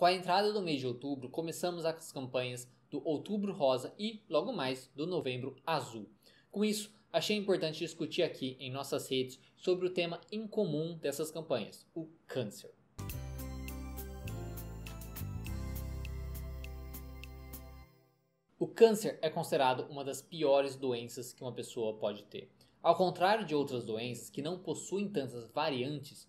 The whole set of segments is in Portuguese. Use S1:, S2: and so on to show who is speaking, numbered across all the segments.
S1: Com a entrada do mês de outubro, começamos as campanhas do Outubro Rosa e, logo mais, do Novembro Azul. Com isso, achei importante discutir aqui em nossas redes sobre o tema em comum dessas campanhas, o câncer. O câncer é considerado uma das piores doenças que uma pessoa pode ter. Ao contrário de outras doenças que não possuem tantas variantes,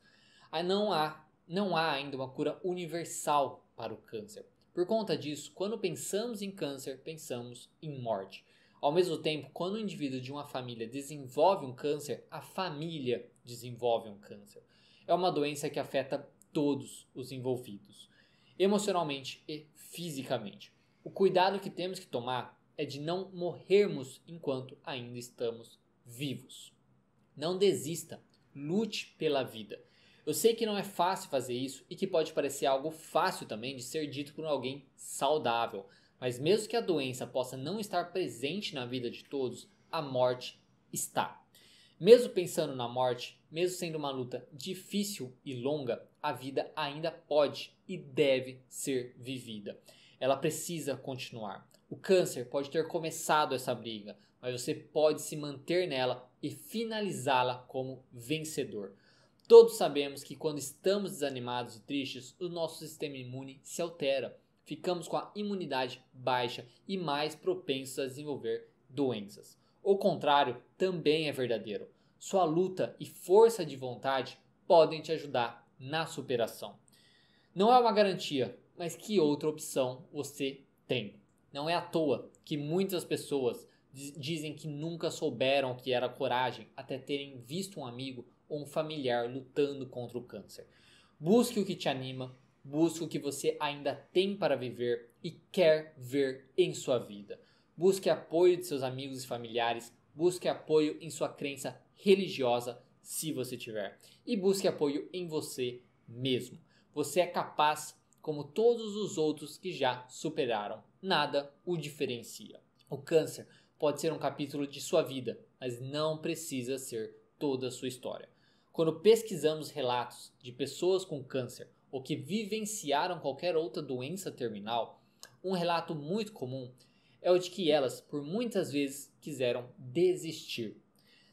S1: não há não há ainda uma cura universal para o câncer. Por conta disso, quando pensamos em câncer, pensamos em morte. Ao mesmo tempo, quando um indivíduo de uma família desenvolve um câncer, a família desenvolve um câncer. É uma doença que afeta todos os envolvidos, emocionalmente e fisicamente. O cuidado que temos que tomar é de não morrermos enquanto ainda estamos vivos. Não desista, lute pela vida. Eu sei que não é fácil fazer isso e que pode parecer algo fácil também de ser dito por alguém saudável, mas mesmo que a doença possa não estar presente na vida de todos, a morte está. Mesmo pensando na morte, mesmo sendo uma luta difícil e longa, a vida ainda pode e deve ser vivida. Ela precisa continuar. O câncer pode ter começado essa briga, mas você pode se manter nela e finalizá-la como vencedor. Todos sabemos que quando estamos desanimados e tristes, o nosso sistema imune se altera. Ficamos com a imunidade baixa e mais propensos a desenvolver doenças. O contrário também é verdadeiro. Sua luta e força de vontade podem te ajudar na superação. Não é uma garantia, mas que outra opção você tem? Não é à toa que muitas pessoas dizem que nunca souberam que era coragem até terem visto um amigo ou um familiar lutando contra o câncer. Busque o que te anima, busque o que você ainda tem para viver e quer ver em sua vida. Busque apoio de seus amigos e familiares, busque apoio em sua crença religiosa, se você tiver, e busque apoio em você mesmo. Você é capaz, como todos os outros que já superaram. Nada o diferencia. O câncer pode ser um capítulo de sua vida, mas não precisa ser toda a sua história. Quando pesquisamos relatos de pessoas com câncer ou que vivenciaram qualquer outra doença terminal, um relato muito comum é o de que elas, por muitas vezes, quiseram desistir.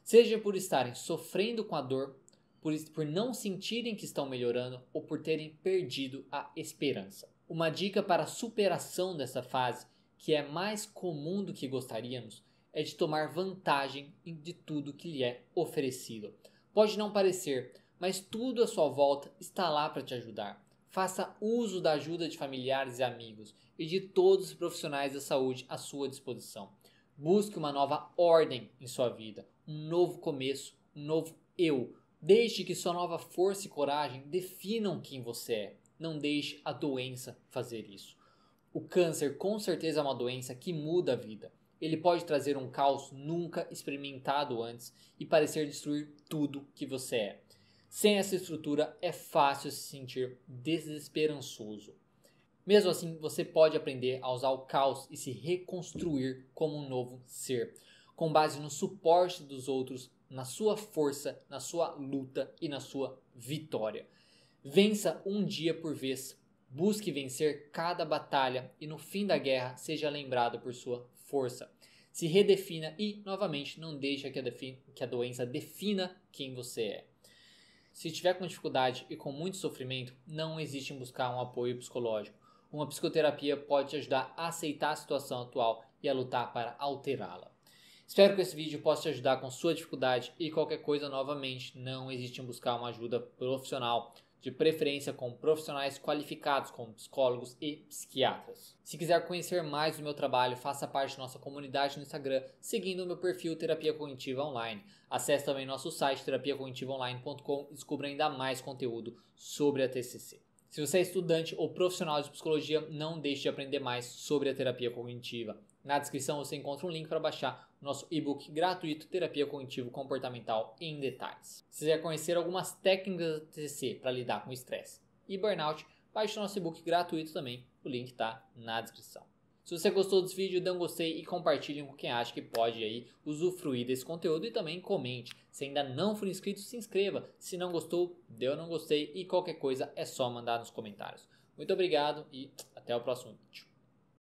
S1: Seja por estarem sofrendo com a dor, por, por não sentirem que estão melhorando ou por terem perdido a esperança. Uma dica para a superação dessa fase que é mais comum do que gostaríamos é de tomar vantagem de tudo que lhe é oferecido. Pode não parecer, mas tudo à sua volta está lá para te ajudar. Faça uso da ajuda de familiares e amigos e de todos os profissionais da saúde à sua disposição. Busque uma nova ordem em sua vida, um novo começo, um novo eu. Deixe que sua nova força e coragem definam quem você é. Não deixe a doença fazer isso. O câncer com certeza é uma doença que muda a vida. Ele pode trazer um caos nunca experimentado antes e parecer destruir tudo que você é. Sem essa estrutura é fácil se sentir desesperançoso. Mesmo assim, você pode aprender a usar o caos e se reconstruir como um novo ser, com base no suporte dos outros, na sua força, na sua luta e na sua vitória. Vença um dia por vez Busque vencer cada batalha e no fim da guerra seja lembrado por sua força. Se redefina e, novamente, não deixe que a, doença defina quem você é. Se estiver com dificuldade e com muito sofrimento, não hesite em buscar um apoio psicológico. Uma psicoterapia pode te ajudar a aceitar a situação atual e a lutar para alterá-la. Espero que esse vídeo possa te ajudar com sua dificuldade e qualquer coisa novamente, não hesite em buscar uma ajuda profissional de preferência com profissionais qualificados como psicólogos e psiquiatras. Se quiser conhecer mais do meu trabalho, faça parte de nossa comunidade no Instagram, seguindo o meu perfil Terapia Cognitiva Online. Acesse também nosso site terapiacognitivaonline.com e descubra ainda mais conteúdo sobre a TCC. Se você é estudante ou profissional de psicologia, não deixe de aprender mais sobre a terapia cognitiva. Na descrição você encontra um link para baixar o nosso e-book gratuito Terapia Cognitivo Comportamental em Detalhes. Se quiser conhecer algumas técnicas da TCC para lidar com estresse e burnout, baixe o nosso e-book gratuito também, o link está na descrição. Se você gostou desse vídeo, dê um gostei e compartilhe com quem acha que pode aí usufruir desse conteúdo e também comente. Se ainda não for inscrito, se inscreva. Se não gostou, dê um não gostei e qualquer coisa é só mandar nos comentários. Muito obrigado e até o próximo vídeo.